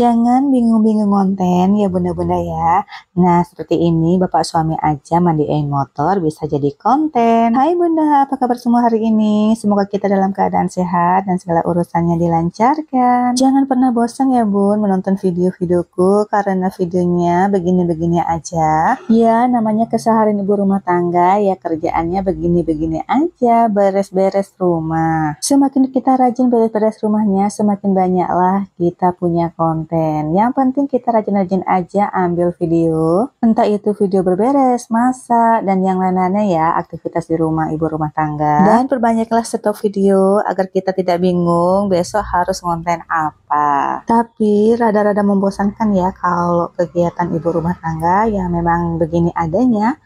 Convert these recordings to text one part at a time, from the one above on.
Jangan bingung-bingung konten ya bunda-bunda ya. Nah seperti ini bapak suami aja mandiin motor bisa jadi konten. Hai bunda apa kabar semua hari ini? Semoga kita dalam keadaan sehat dan segala urusannya dilancarkan. Jangan pernah bosan ya bun menonton video-videoku karena videonya begini-begini aja. Ya namanya keseharian ibu rumah tangga ya kerjaannya begini-begini aja beres-beres rumah. Semakin kita rajin beres-beres rumahnya semakin banyaklah kita punya konten konten. Yang penting kita rajin-rajin aja ambil video. Entah itu video berberes, masa dan yang lain-lainnya ya, aktivitas di rumah ibu rumah tangga. Dan perbanyaklah stop video agar kita tidak bingung besok harus konten apa. Tapi rada-rada membosankan ya kalau kegiatan ibu rumah tangga Ya memang begini adanya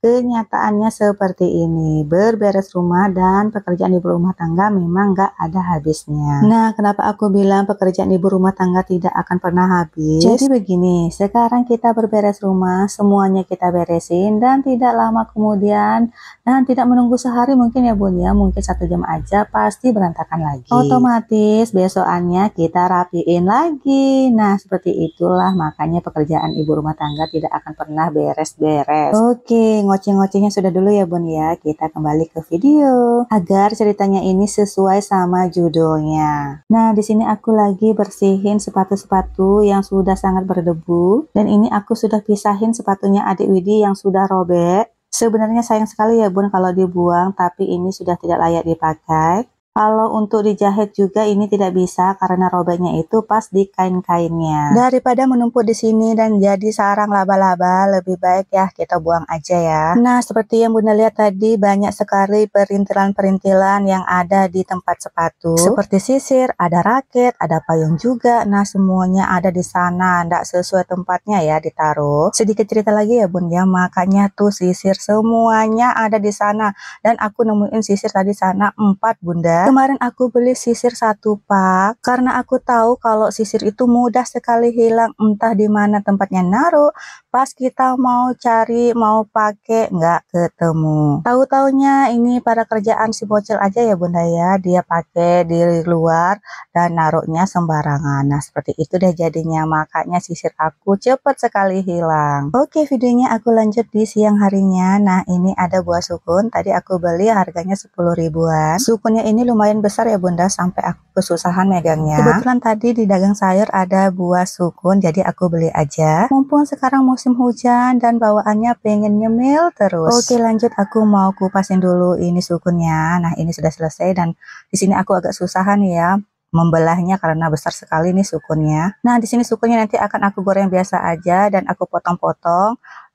Kenyataannya seperti ini, berberes rumah dan pekerjaan ibu rumah tangga memang gak ada habisnya. Nah, kenapa aku bilang pekerjaan ibu rumah tangga tidak akan pernah habis? Jadi begini, sekarang kita berberes rumah, semuanya kita beresin dan tidak lama kemudian dan tidak menunggu sehari mungkin ya bun ya, mungkin satu jam aja pasti berantakan lagi. Otomatis besokannya kita rapiin lagi. Nah, seperti itulah makanya pekerjaan ibu rumah tangga tidak akan pernah beres-beres. Oke, ngoceh-ngocehnya sudah dulu ya bun ya. Kita kembali ke video agar ceritanya ini sesuai sama judulnya. Nah di sini aku lagi bersihin sepatu-sepatu yang sudah sangat berdebu dan ini aku sudah pisahin sepatunya adik Widi yang sudah robek. Sebenarnya sayang sekali ya bun kalau dibuang tapi ini sudah tidak layak dipakai. Kalau untuk dijahit juga ini tidak bisa karena robeknya itu pas di kain-kainnya. Daripada menumpuk di sini dan jadi sarang laba-laba, lebih baik ya kita buang aja ya. Nah, seperti yang Bunda lihat tadi banyak sekali perintilan-perintilan yang ada di tempat sepatu. Seperti sisir, ada raket, ada payung juga. Nah, semuanya ada di sana, tidak sesuai tempatnya ya ditaruh. Sedikit cerita lagi ya Bun ya, makanya tuh sisir semuanya ada di sana. Dan aku nemuin sisir tadi sana 4 Bunda. Iya. kemarin aku beli sisir satu pak karena aku tahu kalau sisir itu mudah sekali hilang entah di mana tempatnya naruh pas kita mau cari mau pakai nggak ketemu tahu taunya ini pada kerjaan si bocil aja ya bunda ya dia pakai di luar dan naruhnya sembarangan nah seperti itu deh jadinya makanya sisir aku cepet sekali hilang oke videonya aku lanjut di siang harinya nah ini ada buah sukun tadi aku beli harganya 10 ribuan sukunnya ini lumayan besar ya Bunda sampai aku kesusahan megangnya. Kebetulan tadi di dagang sayur ada buah sukun jadi aku beli aja. Mumpung sekarang musim hujan dan bawaannya pengen nyemil terus. Oke lanjut aku mau kupasin dulu ini sukunnya. Nah ini sudah selesai dan di sini aku agak susahan ya membelahnya karena besar sekali nih sukunnya. Nah, di sini sukunnya nanti akan aku goreng biasa aja dan aku potong-potong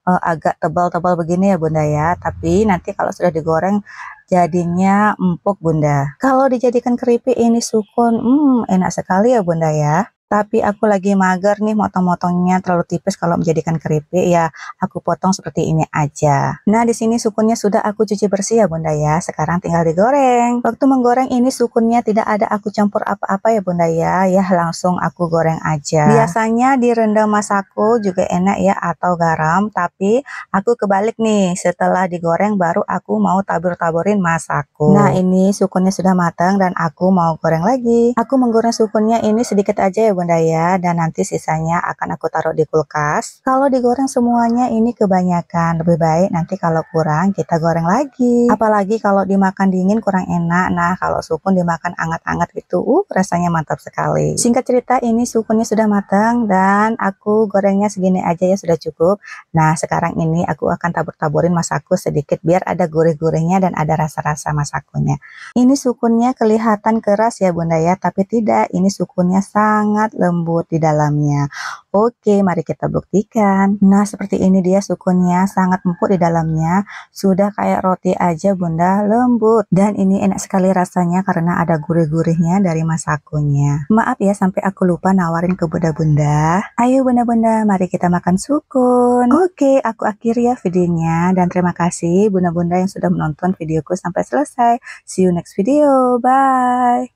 uh, agak tebal-tebal begini ya bunda ya tapi nanti kalau sudah digoreng jadinya empuk bunda kalau dijadikan keripik ini sukun hmm, enak sekali ya bunda ya tapi aku lagi mager nih motong-motongnya terlalu tipis kalau menjadikan keripik ya aku potong seperti ini aja nah di sini sukunnya sudah aku cuci bersih ya bunda ya sekarang tinggal digoreng waktu menggoreng ini sukunnya tidak ada aku campur apa-apa ya bunda ya ya langsung aku goreng aja biasanya direndam masako juga enak ya atau garam tapi aku kebalik nih setelah digoreng baru aku mau tabur-taburin masako nah ini sukunnya sudah matang dan aku mau goreng lagi aku menggoreng sukunnya ini sedikit aja ya bunda ya dan nanti sisanya akan aku taruh di kulkas kalau digoreng semuanya ini kebanyakan lebih baik nanti kalau kurang kita goreng lagi apalagi kalau dimakan dingin kurang enak nah kalau sukun dimakan anget-anget itu uh rasanya mantap sekali singkat cerita ini sukunnya sudah matang dan aku gorengnya segini aja ya sudah cukup nah sekarang ini aku akan tabur-taburin masaku sedikit biar ada gurih-gurihnya dan ada rasa-rasa masakunya ini sukunnya kelihatan keras ya bunda ya tapi tidak ini sukunnya sangat sangat lembut di dalamnya. Oke, mari kita buktikan. Nah, seperti ini dia sukunnya sangat empuk di dalamnya. Sudah kayak roti aja bunda, lembut. Dan ini enak sekali rasanya karena ada gurih-gurihnya dari masakunya. Maaf ya sampai aku lupa nawarin ke bunda-bunda. Ayo bunda-bunda, mari kita makan sukun. Oke, aku akhir ya videonya. Dan terima kasih bunda-bunda yang sudah menonton videoku sampai selesai. See you next video. Bye.